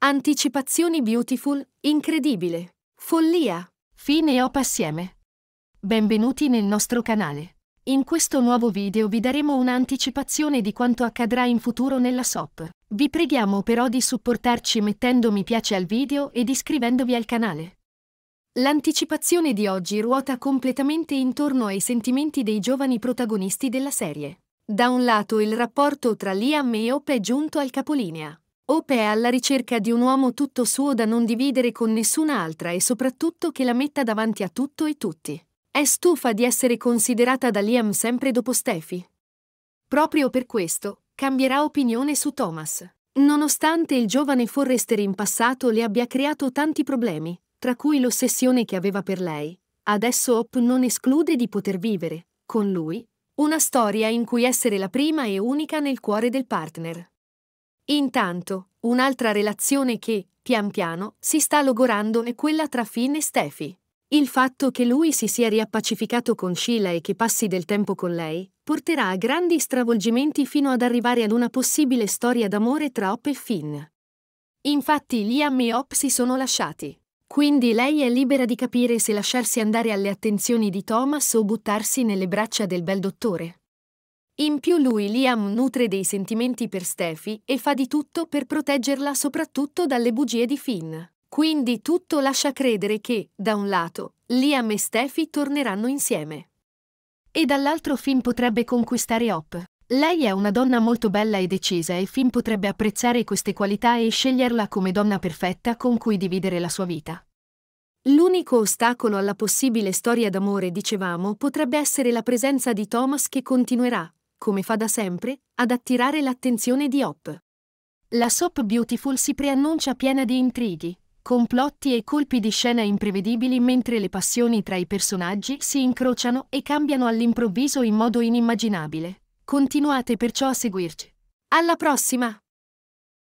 Anticipazioni beautiful, incredibile, follia, fine op assieme. Benvenuti nel nostro canale. In questo nuovo video vi daremo un'anticipazione di quanto accadrà in futuro nella SOP. Vi preghiamo però di supportarci mettendo mi piace al video ed iscrivendovi al canale. L'anticipazione di oggi ruota completamente intorno ai sentimenti dei giovani protagonisti della serie. Da un lato il rapporto tra Liam e Hope è giunto al capolinea. Hope è alla ricerca di un uomo tutto suo da non dividere con nessun'altra e soprattutto che la metta davanti a tutto e tutti. È stufa di essere considerata da Liam sempre dopo Steffi. Proprio per questo, cambierà opinione su Thomas. Nonostante il giovane Forrester in passato le abbia creato tanti problemi, tra cui l'ossessione che aveva per lei, adesso Hope non esclude di poter vivere, con lui, una storia in cui essere la prima e unica nel cuore del partner. Intanto, Un'altra relazione che, pian piano, si sta logorando è quella tra Finn e Steffi. Il fatto che lui si sia riappacificato con Sheila e che passi del tempo con lei porterà a grandi stravolgimenti fino ad arrivare ad una possibile storia d'amore tra Hop e Finn. Infatti Liam e Hop si sono lasciati. Quindi lei è libera di capire se lasciarsi andare alle attenzioni di Thomas o buttarsi nelle braccia del bel dottore. In più lui Liam nutre dei sentimenti per Steffi e fa di tutto per proteggerla soprattutto dalle bugie di Finn. Quindi tutto lascia credere che, da un lato, Liam e Steffi torneranno insieme. E dall'altro Finn potrebbe conquistare Hop. Lei è una donna molto bella e decisa e Finn potrebbe apprezzare queste qualità e sceglierla come donna perfetta con cui dividere la sua vita. L'unico ostacolo alla possibile storia d'amore, dicevamo, potrebbe essere la presenza di Thomas che continuerà, come fa da sempre, ad attirare l'attenzione di Hop. La soap Beautiful si preannuncia piena di intrighi, complotti e colpi di scena imprevedibili mentre le passioni tra i personaggi si incrociano e cambiano all'improvviso in modo inimmaginabile. Continuate perciò a seguirci. Alla prossima!